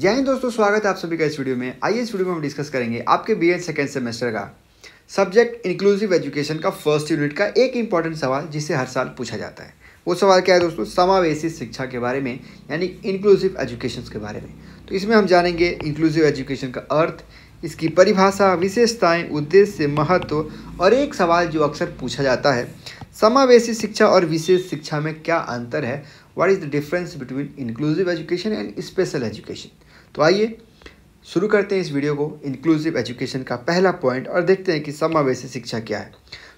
जय हिंद दोस्तों स्वागत है आप सभी का इस वीडियो में आइए इस वीडियो में हम डिस्कस करेंगे आपके बी एड सेकेंड सेमेस्टर का सब्जेक्ट इंक्लूसिव एजुकेशन का फर्स्ट यूनिट का एक इंपॉर्टेंट सवाल जिसे हर साल पूछा जाता है वो सवाल क्या है दोस्तों समावेशी शिक्षा के बारे में यानी इंक्लूसिव एजुकेशन के बारे में तो इसमें हम जानेंगे इंक्लूसिव एजुकेशन का अर्थ इसकी परिभाषा विशेषताएँ उद्देश्य महत्व और एक सवाल जो अक्सर पूछा जाता है समावेशी शिक्षा और विशेष शिक्षा में क्या अंतर है what is the difference between inclusive education and special education तो आइए शुरू करते हैं इस वीडियो को इंक्लूसिव एजुकेशन का पहला पॉइंट और देखते हैं कि समावेशी शिक्षा क्या है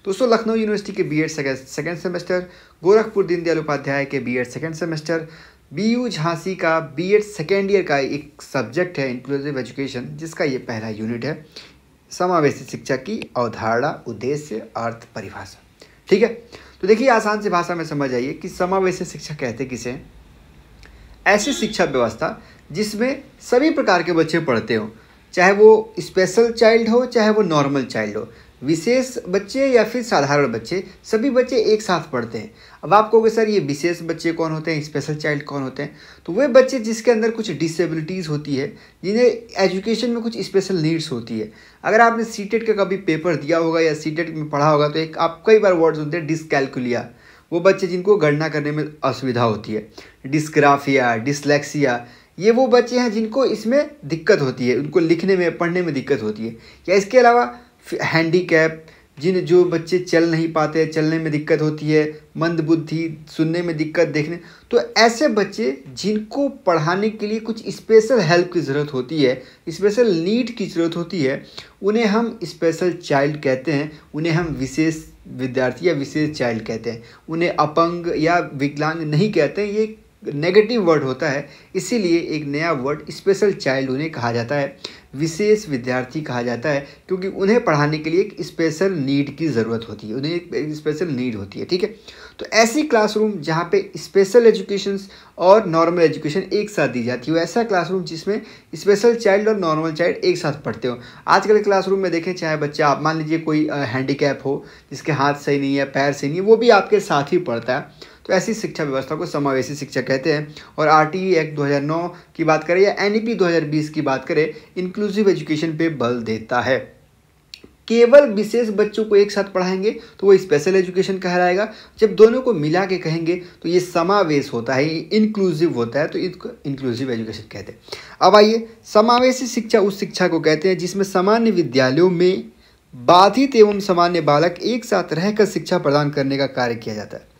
दोस्तों लखनऊ यूनिवर्सिटी के B Ed second semester Gorakhpur Deendayal Upadhyay के B Ed second semester B U Jhansi का बी एड सेकेंड ईयर का एक सब्जेक्ट है इंक्लूसिव एजुकेशन जिसका ये पहला यूनिट है समावेशी शिक्षा की अवधारणा उद्देश्य अर्थ परिभाषा ठीक है तो देखिए आसान से भाषा में समझ आइए कि समावेशी शिक्षा कहते किसे ऐसी शिक्षा व्यवस्था जिसमें सभी प्रकार के बच्चे पढ़ते हों चाहे वो स्पेशल चाइल्ड हो चाहे वो नॉर्मल चाइल्ड हो विशेष बच्चे या फिर साधारण बच्चे सभी बच्चे एक साथ पढ़ते हैं अब आप कहोगे सर ये विशेष बच्चे कौन होते हैं स्पेशल चाइल्ड कौन होते हैं तो वे बच्चे जिसके अंदर कुछ डिसेबिलिटीज़ होती है जिन्हें एजुकेशन में कुछ स्पेशल नीड्स होती है अगर आपने सी टेट e का कभी पेपर दिया होगा या सी टेट e में पढ़ा होगा तो एक आप कई बार वर्ड सुनते हैं डिसकैलकुलिया वो बच्चे जिनको गणना करने में असुविधा होती है डिस्ग्राफिया डिसलेक्सिया ये वो बच्चे हैं जिनको इसमें दिक्कत होती है उनको लिखने में पढ़ने में दिक्कत होती है या इसके अलावा हैंडी कैप जिन जो बच्चे चल नहीं पाते चलने में दिक्कत होती है मंद बुद्धि सुनने में दिक्कत देखने तो ऐसे बच्चे जिनको पढ़ाने के लिए कुछ स्पेशल हेल्प की ज़रूरत होती है स्पेशल नीड की ज़रूरत होती है उन्हें हम स्पेशल चाइल्ड कहते हैं उन्हें हम विशेष विद्यार्थी या विशेष चाइल्ड कहते हैं उन्हें अपंग या विकलांग नहीं कहते हैं ये नेगेटिव वर्ड होता है इसीलिए एक नया वर्ड स्पेशल चाइल्ड उन्हें कहा जाता है विशेष विद्यार्थी कहा जाता है क्योंकि उन्हें पढ़ाने के लिए एक स्पेशल नीड की ज़रूरत होती है उन्हें एक स्पेशल नीड होती है ठीक है तो ऐसी क्लासरूम जहाँ पे स्पेशल एजुकेशन और नॉर्मल एजुकेशन एक साथ दी जाती है ऐसा क्लासरूम जिसमें स्पेशल चाइल्ड और नॉर्मल चाइल्ड एक साथ पढ़ते हो आजकल के क्लासरूम में देखें चाहे बच्चा आप मान लीजिए कोई हैंडीकैप हो जिसके हाथ सही नहीं है पैर सही नहीं है वो भी आपके साथ ही पढ़ता है तो ऐसी शिक्षा व्यवस्था को समावेशी शिक्षा कहते हैं और आर टी ई एक्ट नौ की बात करें या एन ई बीस की बात करें इंक्लूसिव एजुकेशन पे बल देता है केवल विशेष बच्चों को एक साथ पढ़ाएंगे तो वो स्पेशल एजुकेशन कहलाएगा जब दोनों को मिला के कहेंगे तो ये समावेश होता है इंक्लूसिव होता है तो इसको इंक्लूसिव एजुकेशन कहते हैं अब आइए समावेशी शिक्षा उस शिक्षा को कहते हैं जिसमें सामान्य विद्यालयों में बाधित एवं सामान्य बालक एक साथ रहकर शिक्षा प्रदान करने का कार्य किया जाता है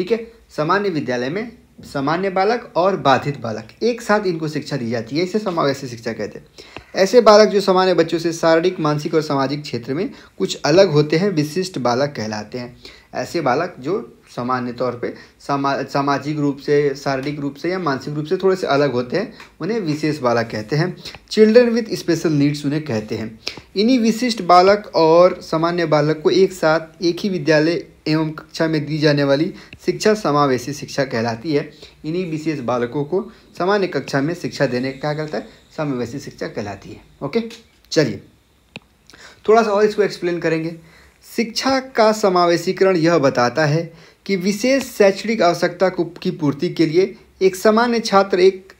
ठीक है सामान्य विद्यालय में सामान्य बालक और बाधित बालक एक साथ इनको शिक्षा दी जाती है इसे समावेशी शिक्षा कहते हैं ऐसे बालक जो सामान्य बच्चों से शारीरिक मानसिक और सामाजिक क्षेत्र में कुछ अलग होते हैं विशिष्ट बालक कहलाते हैं ऐसे बालक जो सामान्य तौर पे सामाजिक रूप से शारीरिक रूप से या मानसिक रूप से थोड़े से अलग होते हैं उन्हें विशेष बालक कहते हैं चिल्ड्रन विथ स्पेशल नीड्स उन्हें कहते हैं इन्हीं विशिष्ट बालक और सामान्य बालक को एक साथ एक ही विद्यालय एवं कक्षा में दी जाने वाली शिक्षा समावेशी शिक्षा कहलाती है इन्हीं विशेष बालकों को सामान्य कक्षा में शिक्षा देने का करता है समावेशी शिक्षा कहलाती है ओके चलिए थोड़ा सा और इसको एक्सप्लेन करेंगे शिक्षा का समावेशीकरण यह बताता है कि विशेष शैक्षणिक आवश्यकता की पूर्ति के लिए एक सामान्य छात्र एक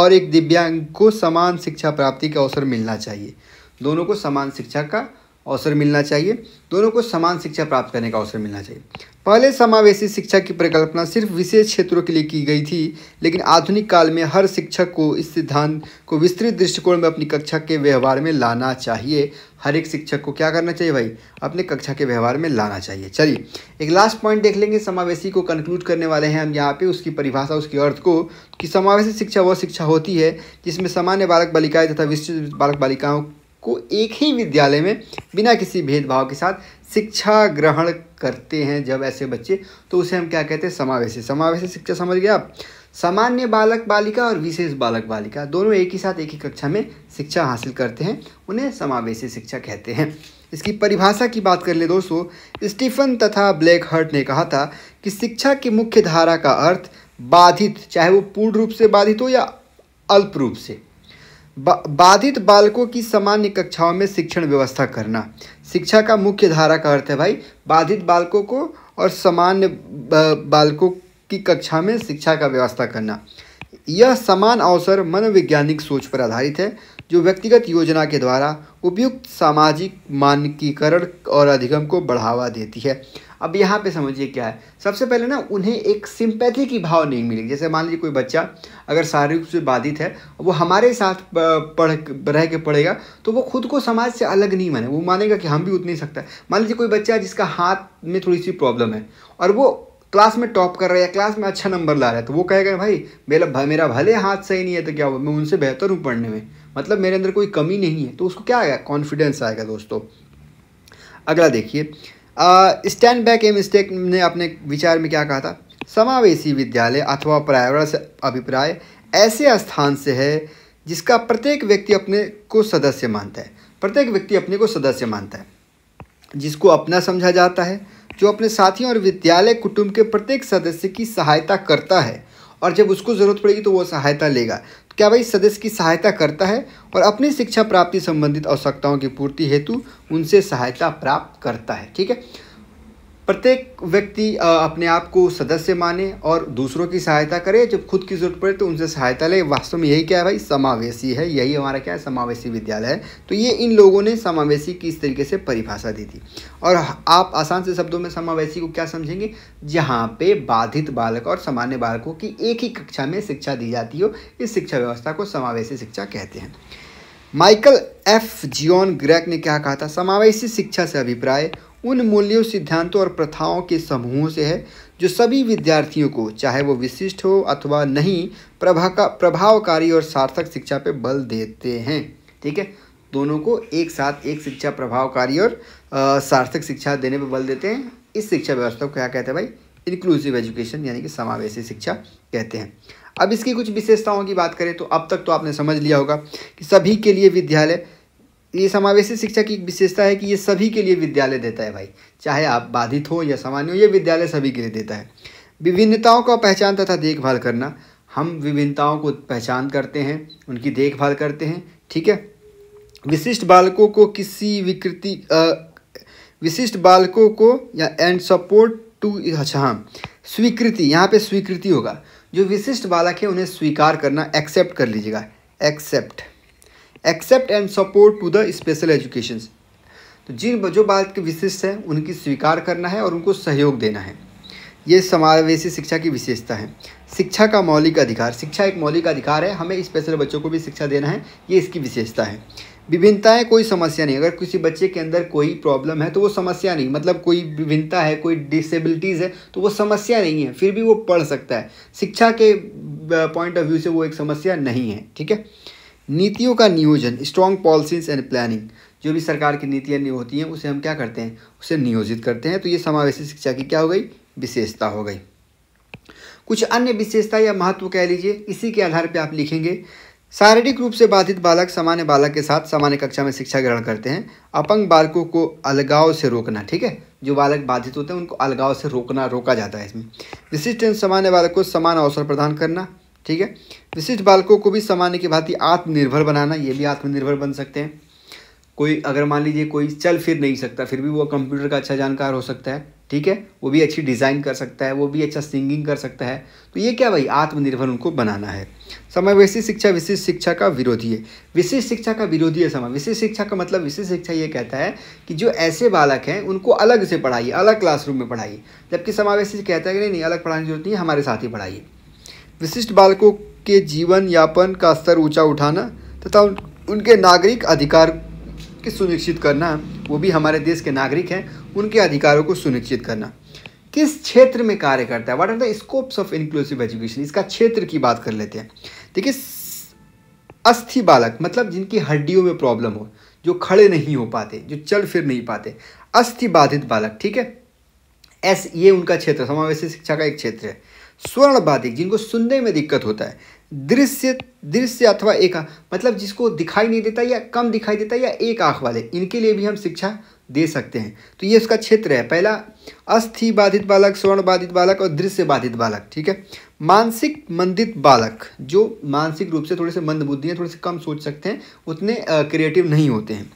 और एक दिव्यांग को समान शिक्षा प्राप्ति का अवसर मिलना चाहिए दोनों को समान शिक्षा का अवसर मिलना चाहिए दोनों को समान शिक्षा प्राप्त करने का अवसर मिलना चाहिए पहले समावेशी शिक्षा की परिकल्पना सिर्फ विशेष क्षेत्रों के लिए की गई थी लेकिन आधुनिक काल में हर शिक्षक को इस सिद्धांत को विस्तृत दृष्टिकोण में अपनी कक्षा के व्यवहार में लाना चाहिए हर एक शिक्षक को क्या करना चाहिए भाई अपने कक्षा के व्यवहार में लाना चाहिए चलिए एक लास्ट पॉइंट देख लेंगे समावेशी को कंक्लूड करने वाले हैं हम यहाँ पे उसकी परिभाषा उसके अर्थ को कि समावेशी शिक्षा वह शिक्षा होती है जिसमें सामान्य बालक बालिकाएँ तथा विस्तृत बालक बालिकाओं को एक ही विद्यालय में बिना किसी भेदभाव के साथ शिक्षा ग्रहण करते हैं जब ऐसे बच्चे तो उसे हम क्या कहते हैं समावेशी समावेशी शिक्षा समझ गया आप सामान्य बालक बालिका और विशेष बालक बालिका दोनों एक ही साथ एक ही कक्षा में शिक्षा हासिल करते हैं उन्हें समावेशी शिक्षा कहते हैं इसकी परिभाषा की बात कर ले दोस्तों स्टीफन तथा ब्लैक हर्ट ने कहा था कि शिक्षा की मुख्य धारा का अर्थ बाधित चाहे वो पूर्ण रूप से बाधित हो या अल्प रूप से बा, बाधित बालकों की सामान्य कक्षाओं में शिक्षण व्यवस्था करना शिक्षा का मुख्य धारा का अर्थ है भाई बाधित बालकों को और सामान्य बालकों की कक्षा में शिक्षा का व्यवस्था करना यह समान अवसर मनोवैज्ञानिक सोच पर आधारित है जो व्यक्तिगत योजना के द्वारा उपयुक्त सामाजिक मानकीकरण और अधिगम को बढ़ावा देती है अब यहाँ पे समझिए क्या है सबसे पहले ना उन्हें एक सिंपैथी की भाव नहीं मिलेगी जैसे मान लीजिए कोई बच्चा अगर शारीरिक रूप से बाधित है वो हमारे साथ पढ़ रह के पढ़ेगा तो वो खुद को समाज से अलग नहीं माने वो मानेगा कि हम भी उतनी ही सकता है मान लीजिए कोई बच्चा जिसका हाथ में थोड़ी सी प्रॉब्लम है और वो क्लास में टॉप कर रहा है या क्लास में अच्छा नंबर ला रहा है तो वो कहेगा भाई मेरा मेरा भले हाथ सही नहीं है तो क्या हुआ मैं उनसे बेहतर हूँ पढ़ने में मतलब मेरे अंदर कोई कमी नहीं है तो उसको क्या आएगा कॉन्फिडेंस आएगा दोस्तों अगला देखिए स्टैंड बैक ए मिस्टेक ने अपने विचार में क्या कहा था समावेशी विद्यालय अथवा पर्यावरण से अभिप्राय ऐसे स्थान से है जिसका प्रत्येक व्यक्ति अपने को सदस्य मानता है प्रत्येक व्यक्ति अपने को सदस्य मानता है जिसको अपना समझा जाता है जो अपने साथियों और विद्यालय कुटुंब के प्रत्येक सदस्य की सहायता करता है और जब उसको ज़रूरत पड़ेगी तो वो सहायता लेगा क्या क्यावाई सदस्य की सहायता करता है और अपनी शिक्षा प्राप्ति संबंधित आवश्यकताओं की पूर्ति हेतु उनसे सहायता प्राप्त करता है ठीक है प्रत्येक व्यक्ति अपने आप को सदस्य माने और दूसरों की सहायता करे जब खुद की ज़रूरत पड़े तो उनसे सहायता ले वास्तव में यही क्या है भाई समावेशी है यही हमारा क्या है समावेशी विद्यालय है तो ये इन लोगों ने समावेशी किस तरीके से परिभाषा दी थी और आप आसान से शब्दों में समावेशी को क्या समझेंगे जहाँ पे बाधित बालक और सामान्य बालकों की एक ही कक्षा में शिक्षा दी जाती हो इस शिक्षा व्यवस्था को समावेशी शिक्षा कहते हैं माइकल एफ जियोन ग्रैक ने क्या कहा था समावेशी शिक्षा से अभिप्राय उन मूल्यों सिद्धांतों और प्रथाओं के समूहों से है जो सभी विद्यार्थियों को चाहे वो विशिष्ट हो अथवा नहीं प्रभा का प्रभावकारी और सार्थक शिक्षा पे बल देते हैं ठीक है दोनों को एक साथ एक शिक्षा प्रभावकारी और आ, सार्थक शिक्षा देने पर बल देते हैं इस शिक्षा व्यवस्था को क्या कहते हैं भाई इंक्लूसिव एजुकेशन यानी कि समावेशी शिक्षा कहते हैं अब इसकी कुछ विशेषताओं की बात करें तो अब तक तो आपने समझ लिया होगा कि सभी के लिए विद्यालय ये समावेशी शिक्षा की एक विशेषता है कि ये सभी के लिए विद्यालय देता है भाई चाहे आप बाधित हो या सामान्य हो ये विद्यालय सभी के लिए देता है विभिन्नताओं का पहचान तथा देखभाल करना हम विभिन्नताओं को पहचान करते हैं उनकी देखभाल करते हैं ठीक है विशिष्ट बालकों को किसी विकृति विशिष्ट बालकों को या एंड सपोर्ट टू अच्छा हाँ, स्वीकृति यहाँ पे स्वीकृति होगा जो विशिष्ट बालक है उन्हें स्वीकार करना एक्सेप्ट कर लीजिएगा accept accept and support to the special education तो जिन जो बात के विशिष्ट हैं उनकी स्वीकार करना है और उनको सहयोग देना है ये समावेशी शिक्षा की विशेषता है शिक्षा का मौलिक अधिकार शिक्षा एक मौलिक अधिकार है हमें स्पेशल बच्चों को भी शिक्षा देना है ये इसकी विशेषता है विभिन्नताएं कोई समस्या नहीं अगर किसी बच्चे के अंदर कोई प्रॉब्लम है तो वो समस्या नहीं मतलब कोई विभिन्नता है कोई डिसेबिलिटीज़ है तो वो समस्या नहीं है फिर भी वो पढ़ सकता है शिक्षा के पॉइंट ऑफ व्यू से वो एक समस्या नहीं है ठीक है नीतियों का नियोजन स्ट्रॉन्ग पॉलिसीज एंड प्लानिंग जो भी सरकार की नीतियाँ होती हैं उसे हम क्या करते हैं उसे नियोजित करते हैं तो ये समावेशी शिक्षा की क्या हो गई विशेषता हो गई कुछ अन्य विशेषता या महत्व कह लीजिए इसी के आधार पर आप लिखेंगे शारीरिक रूप से बाधित बालक सामान्य बालक के साथ सामान्य कक्षा में शिक्षा ग्रहण करते हैं अपंग बालकों को अलगाव से रोकना ठीक है जो बालक बाधित होते हैं उनको अलगाव से रोकना रोका जाता है इसमें विशिष्ट सामान्य बालक को समान अवसर प्रदान करना ठीक है विशिष्ट बालकों को भी सामान्य की भांति आत्मनिर्भर बनाना ये भी आत्मनिर्भर बन सकते हैं कोई अगर मान लीजिए कोई चल फिर नहीं सकता फिर भी वो कंप्यूटर का अच्छा जानकार हो सकता है ठीक है वो भी अच्छी डिज़ाइन कर सकता है वो भी अच्छा सिंगिंग कर सकता है तो ये क्या भाई आत्मनिर्भर उनको बनाना है समावेशी शिक्षा विशिष्ट शिक्षा का विरोधी है विशिष्ट शिक्षा का विरोधी है समय विशिष्ट शिक्षा का मतलब विशिष्ट शिक्षा ये कहता है कि जो ऐसे बालक हैं उनको अलग से पढ़ाइए अलग क्लासरूम में पढ़ाइए जबकि समावेशी कहता है कि नहीं नहीं अलग पढ़ाने की जरूरत नहीं है हमारे साथ ही पढ़ाइए विशिष्ट बालकों के जीवन यापन का स्तर ऊंचा उठाना तथा उन, उनके नागरिक अधिकार के सुनिश्चित करना वो भी हमारे देश के नागरिक हैं उनके अधिकारों को सुनिश्चित करना किस क्षेत्र में कार्य करता है what are the scopes of inclusive education इसका क्षेत्र की बात कर लेते हैं देखिए अस्थि बालक मतलब जिनकी हड्डियों में प्रॉब्लम हो जो खड़े नहीं हो पाते जो चल फिर नहीं पाते अस्थि बाधित बालक ठीक है एस ये उनका क्षेत्र समावेशी शिक्षा का एक क्षेत्र है स्वर्णबाधिक जिनको सुनने में दिक्कत होता है दृश्य दृश्य अथवा एक मतलब जिसको दिखाई नहीं देता या कम दिखाई देता या एक आँख वाले इनके लिए भी हम शिक्षा दे सकते हैं तो ये उसका क्षेत्र है पहला अस्थि बाधित बालक स्वर्ण बाधित बालक और दृश्य बाधित बालक ठीक है मानसिक मंदित बालक जो मानसिक रूप से थोड़े से मंदबुद्धि हैं थोड़े से कम सोच सकते हैं उतने क्रिएटिव नहीं होते हैं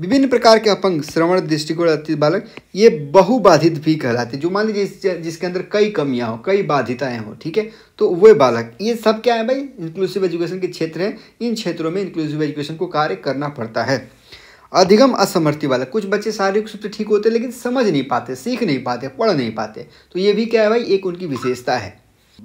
विभिन्न प्रकार के अपंग श्रवण दृष्टिकोण अति बालक ये बहुबाधित भी कहलाते जो मान लीजिए जिसके अंदर कई कमियां हो कई बाधिताएं हो ठीक है तो वे बालक ये सब क्या है भाई इंक्लूसिव एजुकेशन के क्षेत्र हैं इन क्षेत्रों में इंक्लूसिव एजुकेशन को कार्य करना पड़ता है अधिगम असमर्थ्य बालक कुछ बच्चे शारीरिक रूप से ठीक होते लेकिन समझ नहीं पाते सीख नहीं पाते पढ़ नहीं पाते तो ये भी क्या है भाई एक उनकी विशेषता है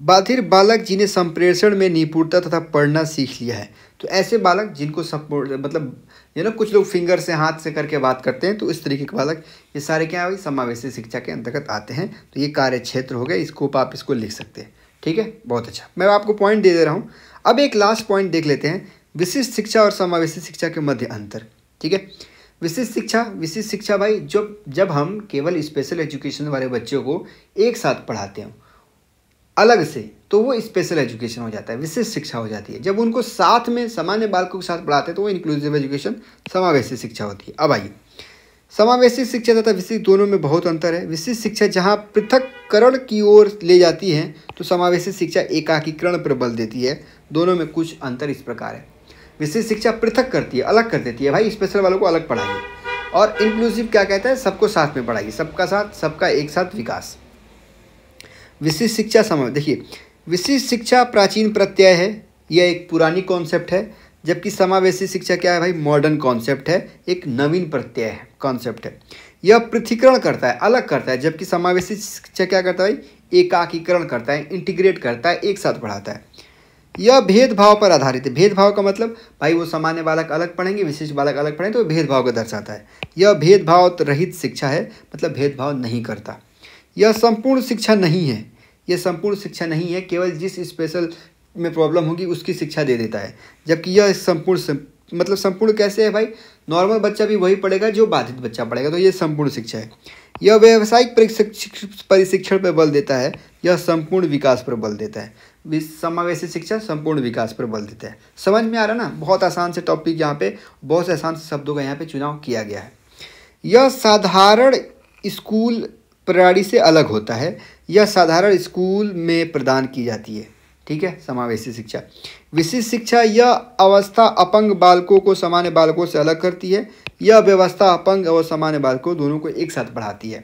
बाधिर बालक जिन्हें संप्रेषण में निपुणता तथा पढ़ना सीख लिया है तो ऐसे बालक जिनको सपोर्ट मतलब यू नो कुछ लोग फिंगर से हाथ से करके बात करते हैं तो इस तरीके के बालक ये सारे क्या है समावेशी शिक्षा के अंतर्गत आते हैं तो ये कार्य क्षेत्र हो गया इसको आप इसको लिख सकते हैं ठीक है बहुत अच्छा मैं आपको पॉइंट दे दे रहा हूँ अब एक लास्ट पॉइंट देख लेते हैं विशिष्ट शिक्षा और समावेशी शिक्षा के मध्य अंतर ठीक है विशिष्ट शिक्षा विशिष्ट शिक्षा भाई जब जब हम केवल स्पेशल एजुकेशन वाले बच्चों को एक साथ पढ़ाते हैं अलग से तो वो स्पेशल एजुकेशन हो जाता है विशेष शिक्षा हो जाती है जब उनको साथ में सामान्य बालकों के साथ पढ़ाते हैं तो वो इंक्लूसिव एजुकेशन समावेशी शिक्षा होती है अब आइए समावेशी शिक्षा तथा विशिष्ट दोनों में बहुत अंतर है विशिष्ट शिक्षा जहाँ पृथककरण की ओर ले जाती है तो समावेशी शिक्षा एकाकीकरण पर बल देती है दोनों में कुछ अंतर इस प्रकार है विशिष्ट शिक्षा पृथक करती है अलग कर देती है भाई स्पेशल वालों को अलग पढ़ाइए और इंक्लूसिव क्या कहता है सबको साथ में पढ़ाइए सबका साथ सबका एक साथ विकास विशिष्ट शिक्षा समावेश देखिए विशिष्ट शिक्षा प्राचीन प्रत्यय है यह एक पुरानी कॉन्सेप्ट है जबकि समावेशी शिक्षा क्या है भाई मॉडर्न कॉन्सेप्ट है एक नवीन प्रत्यय है कॉन्सेप्ट है यह पृथ्वीकरण करता है अलग करता है जबकि समावेशी शिक्षा क्या करता है भाई एकाकीकरण करता है इंटीग्रेट करता है एक साथ पढ़ाता है यह भेदभाव पर आधारित है भेदभाव का मतलब भाई वो सामान्य बालक अलग पढ़ेंगे विशिष्ट बालक अलग पढ़ेंगे तो भेदभाव को दर्शाता है यह भेदभाव रहित शिक्षा है मतलब भेदभाव नहीं करता यह संपूर्ण शिक्षा नहीं है यह संपूर्ण शिक्षा नहीं है केवल जिस स्पेशल में प्रॉब्लम होगी उसकी शिक्षा दे देता है जबकि यह संपूर्ण मतलब संपूर्ण कैसे है भाई नॉर्मल बच्चा भी वही पढ़ेगा जो बाधित बच्चा पढ़ेगा तो यह संपूर्ण शिक्षा है यह व्यावसायिक प्रशिक्षण पर बल देता है यह संपूर्ण विकास पर बल देता है समावेशी शिक्षा संपूर्ण विकास पर बल देता है समझ में आ रहा ना बहुत आसान से टॉपिक यहाँ पे बहुत से आसान से शब्दों का यहाँ पे चुनाव किया गया है यह साधारण स्कूल प्रणाली से अलग होता है यह साधारण स्कूल में प्रदान की जाती है ठीक है समावेशी शिक्षा विशिष्ट शिक्षा यह अवस्था अपंग बालकों को सामान्य बालकों से अलग करती है यह व्यवस्था अपंग और सामान्य बालकों दोनों को एक साथ पढ़ाती है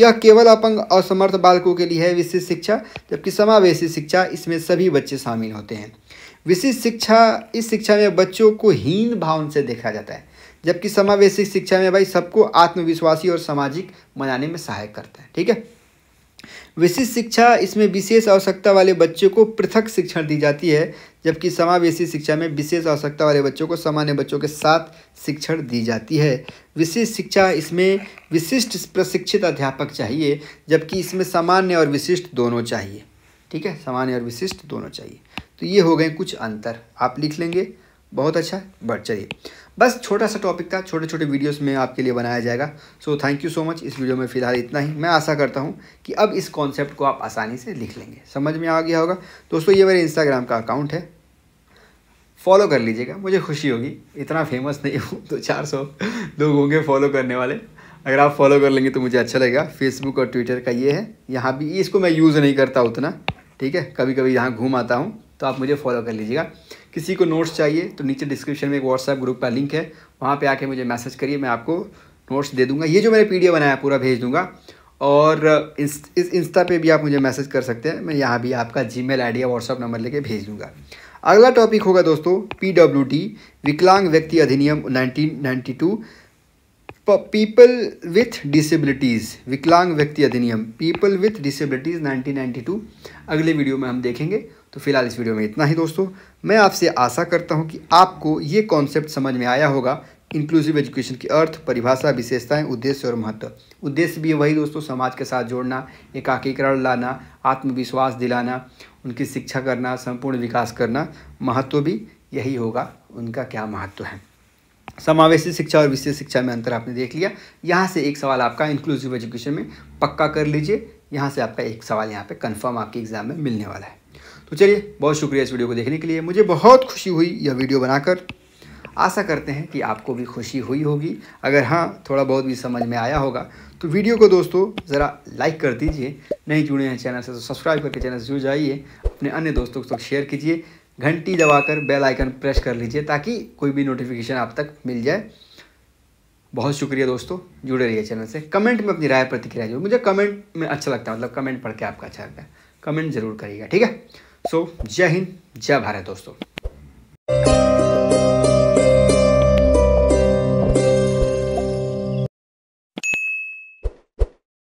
यह केवल अपंग असमर्थ बालकों के लिए है विशिष्ट शिक्षा जबकि समावेशी शिक्षा इसमें सभी बच्चे शामिल होते हैं विशिष्ट शिक्षा इस शिक्षा में बच्चों को हीन भावन से देखा जाता है जबकि समावेशिक शिक्षा में भाई सबको आत्मविश्वासी और सामाजिक बनाने में सहायक करता है ठीक है विशिष्ट शिक्षा इसमें विशेष आवश्यकता वाले बच्चों को पृथक शिक्षण दी जाती है जबकि समावेशी शिक्षा में विशेष आवश्यकता वाले बच्चों को सामान्य बच्चों के साथ शिक्षण दी जाती है विशेष शिक्षा इसमें विशिष्ट प्रशिक्षित अध्यापक चाहिए जबकि इसमें सामान्य और विशिष्ट दोनों चाहिए ठीक है सामान्य और विशिष्ट दोनों चाहिए तो ये हो गए कुछ अंतर आप लिख लेंगे बहुत अच्छा बढ़ चलिए बस छोटा सा टॉपिक था छोटे छोटे वीडियोस में आपके लिए बनाया जाएगा so thank you so much इस वीडियो में फ़िलहाल इतना ही मैं आशा करता हूँ कि अब इस कॉन्सेप्ट को आप आसानी से लिख लेंगे समझ में आ गया होगा दोस्तों ये मेरे इंस्टाग्राम का अकाउंट है फॉलो कर लीजिएगा मुझे खुशी होगी इतना फेमस नहीं हूँ तो चार सौ लोग होंगे फॉलो करने वाले अगर आप फॉलो कर लेंगे तो मुझे अच्छा लगेगा फेसबुक और ट्विटर का ये है यहाँ भी इसको मैं यूज़ नहीं करता उतना ठीक है कभी कभी यहाँ घूम आता हूँ तो आप मुझे फॉलो कर लीजिएगा किसी को नोट्स चाहिए तो नीचे डिस्क्रिप्शन में एक व्हाट्सएप ग्रुप का लिंक है वहाँ पे आके मुझे मैसेज करिए मैं आपको नोट्स दे दूँगा ये जो मैंने पी बनाया पूरा भेज दूँगा और इस इस इंस्टा पे भी आप मुझे मैसेज कर सकते हैं मैं यहाँ भी आपका जी मेल आई व्हाट्सअप नंबर लेके भेज दूँगा अगला टॉपिक होगा दोस्तों पी डब्ल्यू डी विकलांग व्यक्ति अधिनियम नाइनटीन पीपल विथ डिसेबिलिटीज़ विकलांग व्यक्ति अधिनियम पीपल विथ डिसेबिलिटीज़ 1992 अगले वीडियो में हम देखेंगे तो फिलहाल इस वीडियो में इतना ही दोस्तों मैं आपसे आशा करता हूँ कि आपको ये कॉन्सेप्ट समझ में आया होगा इंक्लूसिव एजुकेशन की अर्थ परिभाषा विशेषताएं उद्देश्य और महत्व उद्देश्य भी वही दोस्तों समाज के साथ जोड़ना एकाकीकरण लाना आत्मविश्वास दिलाना उनकी शिक्षा करना संपूर्ण विकास करना महत्व भी यही होगा उनका क्या महत्व है समावेशी शिक्षा और विशेष शिक्षा में अंतर आपने देख लिया यहाँ से एक सवाल आपका इंक्लूसिव एजुकेशन में पक्का कर लीजिए यहाँ से आपका एक सवाल यहाँ पे कंफर्म आपके एग्ज़ाम में मिलने वाला है तो चलिए बहुत शुक्रिया इस वीडियो को देखने के लिए मुझे बहुत खुशी हुई यह वीडियो बनाकर आशा करते हैं कि आपको भी खुशी हुई होगी अगर हाँ थोड़ा बहुत भी समझ में आया होगा तो वीडियो को दोस्तों ज़रा लाइक कर दीजिए नहीं जुड़े हैं चैनल से तो सब्सक्राइब करके चैनल से जुड़ जाइए अपने अन्य दोस्तों को शेयर कीजिए घंटी दबाकर बेल आइकन प्रेस कर लीजिए ताकि कोई भी नोटिफिकेशन आप तक मिल जाए बहुत शुक्रिया दोस्तों जुड़े रहिए चैनल से कमेंट में अपनी राय प्रतिक्रिया जो मुझे कमेंट में अच्छा लगता है मतलब कमेंट पढ़ के आपका अच्छा लगता है कमेंट जरूर करिएगा ठीक है सो जय हिंद जय भारत दोस्तों